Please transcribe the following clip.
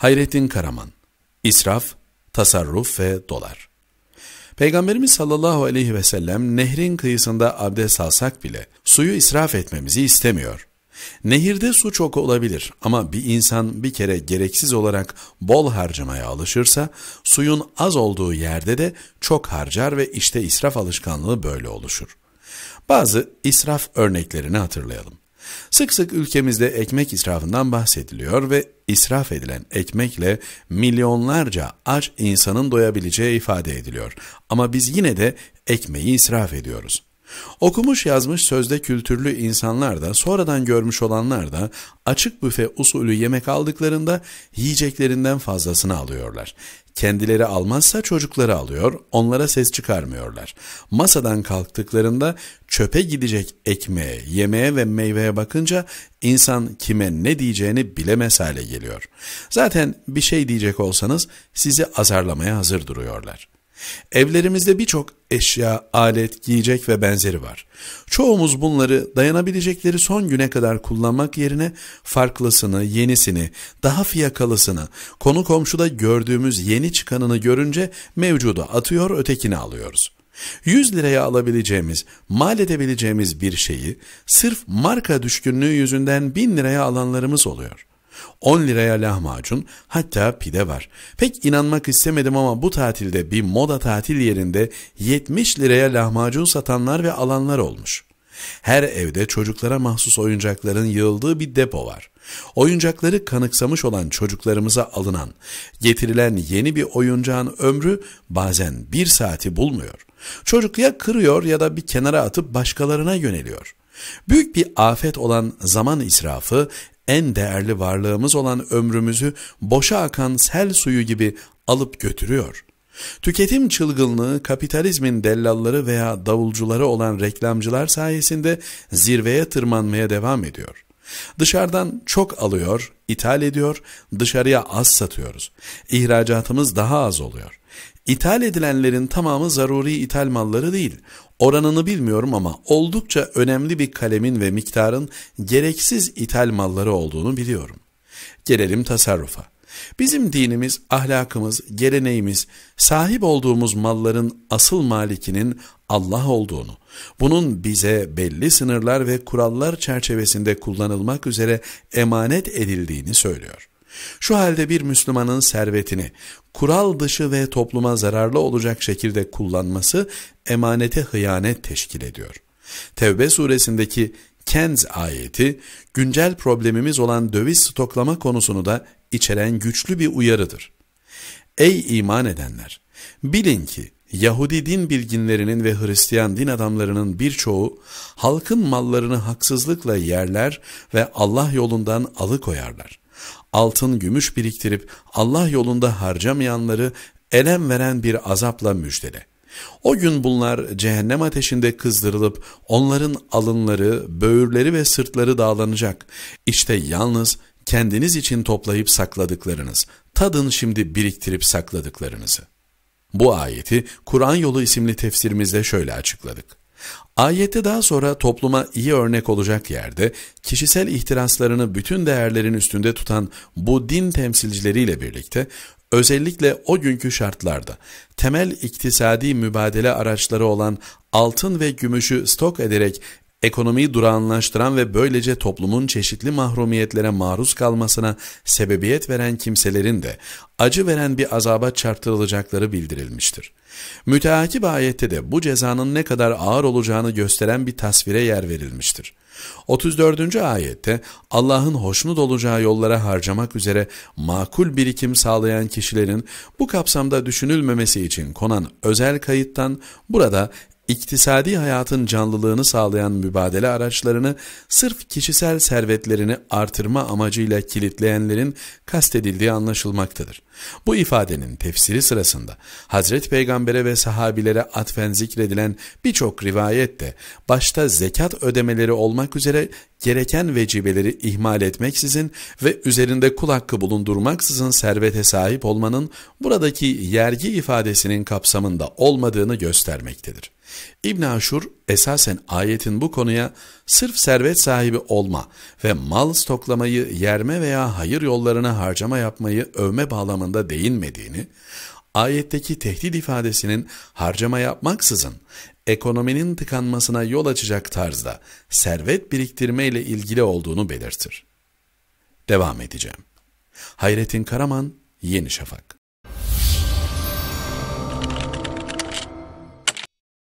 Hayrettin Karaman İsraf, Tasarruf ve Dolar Peygamberimiz sallallahu aleyhi ve sellem nehrin kıyısında abdest alsak bile suyu israf etmemizi istemiyor. Nehirde su çok olabilir ama bir insan bir kere gereksiz olarak bol harcamaya alışırsa suyun az olduğu yerde de çok harcar ve işte israf alışkanlığı böyle oluşur. Bazı israf örneklerini hatırlayalım. Sık sık ülkemizde ekmek israfından bahsediliyor ve israf edilen ekmekle milyonlarca aç insanın doyabileceği ifade ediliyor. Ama biz yine de ekmeği israf ediyoruz. Okumuş yazmış sözde kültürlü insanlar da sonradan görmüş olanlar da açık büfe usulü yemek aldıklarında yiyeceklerinden fazlasını alıyorlar. Kendileri almazsa çocukları alıyor, onlara ses çıkarmıyorlar. Masadan kalktıklarında çöpe gidecek ekmeğe, yemeğe ve meyveye bakınca insan kime ne diyeceğini bilemez hale geliyor. Zaten bir şey diyecek olsanız sizi azarlamaya hazır duruyorlar.'' Evlerimizde birçok eşya, alet, giyecek ve benzeri var. Çoğumuz bunları dayanabilecekleri son güne kadar kullanmak yerine farklısını, yenisini, daha fiyakalısını, konu komşuda gördüğümüz yeni çıkanını görünce mevcudu atıyor ötekini alıyoruz.'' 100 liraya alabileceğimiz, mal edebileceğimiz bir şeyi sırf marka düşkünlüğü yüzünden 1000 liraya alanlarımız oluyor. 10 liraya lahmacun hatta pide var. Pek inanmak istemedim ama bu tatilde bir moda tatil yerinde 70 liraya lahmacun satanlar ve alanlar olmuş. Her evde çocuklara mahsus oyuncakların yığıldığı bir depo var. Oyuncakları kanıksamış olan çocuklarımıza alınan, getirilen yeni bir oyuncağın ömrü bazen bir saati bulmuyor. Çocuk ya kırıyor ya da bir kenara atıp başkalarına yöneliyor.'' Büyük bir afet olan zaman israfı en değerli varlığımız olan ömrümüzü boşa akan sel suyu gibi alıp götürüyor. Tüketim çılgınlığı kapitalizmin dellalları veya davulcuları olan reklamcılar sayesinde zirveye tırmanmaya devam ediyor.'' Dışarıdan çok alıyor, ithal ediyor, dışarıya az satıyoruz. İhracatımız daha az oluyor. İthal edilenlerin tamamı zaruri ithal malları değil. Oranını bilmiyorum ama oldukça önemli bir kalemin ve miktarın gereksiz ithal malları olduğunu biliyorum. Gelelim tasarrufa. Bizim dinimiz, ahlakımız, geleneğimiz, sahip olduğumuz malların asıl malikinin Allah olduğunu, bunun bize belli sınırlar ve kurallar çerçevesinde kullanılmak üzere emanet edildiğini söylüyor. Şu halde bir Müslümanın servetini kural dışı ve topluma zararlı olacak şekilde kullanması emanete hıyanet teşkil ediyor. Tevbe suresindeki Kenz ayeti güncel problemimiz olan döviz stoklama konusunu da içeren güçlü bir uyarıdır. Ey iman edenler! Bilin ki Yahudi din bilginlerinin ve Hristiyan din adamlarının birçoğu halkın mallarını haksızlıkla yerler ve Allah yolundan alıkoyarlar. Altın gümüş biriktirip Allah yolunda harcamayanları elem veren bir azapla müjdele. O gün bunlar cehennem ateşinde kızdırılıp onların alınları, böğürleri ve sırtları dağlanacak. İşte yalnız kendiniz için toplayıp sakladıklarınız, tadın şimdi biriktirip sakladıklarınızı. Bu ayeti Kur'an Yolu isimli tefsirimizde şöyle açıkladık. Ayette daha sonra topluma iyi örnek olacak yerde kişisel ihtiraslarını bütün değerlerin üstünde tutan bu din temsilcileriyle birlikte özellikle o günkü şartlarda temel iktisadi mübadele araçları olan altın ve gümüşü stok ederek ekonomiyi duranlaştıran ve böylece toplumun çeşitli mahrumiyetlere maruz kalmasına sebebiyet veren kimselerin de acı veren bir azaba çarptırılacakları bildirilmiştir. Müteakip ayette de bu cezanın ne kadar ağır olacağını gösteren bir tasvire yer verilmiştir. 34. ayette Allah'ın hoşnut olacağı yollara harcamak üzere makul birikim sağlayan kişilerin bu kapsamda düşünülmemesi için konan özel kayıttan burada iktisadi hayatın canlılığını sağlayan mübadele araçlarını sırf kişisel servetlerini artırma amacıyla kilitleyenlerin kastedildiği anlaşılmaktadır. Bu ifadenin tefsiri sırasında Hazreti Peygamber'e ve sahabilere atfen zikredilen birçok rivayette başta zekat ödemeleri olmak üzere gereken vecibeleri ihmal etmeksizin ve üzerinde kul hakkı bulundurmaksızın servete sahip olmanın buradaki yergi ifadesinin kapsamında olmadığını göstermektedir. İbn Aşur esasen ayetin bu konuya sırf servet sahibi olma ve mal stoklamayı yerme veya hayır yollarına harcama yapmayı övme bağlamında değinmediğini, ayetteki tehdit ifadesinin harcama yapmaksızın ekonominin tıkanmasına yol açacak tarzda servet biriktirme ile ilgili olduğunu belirtir. Devam edeceğim. Hayrettin Karaman, Yeni Şafak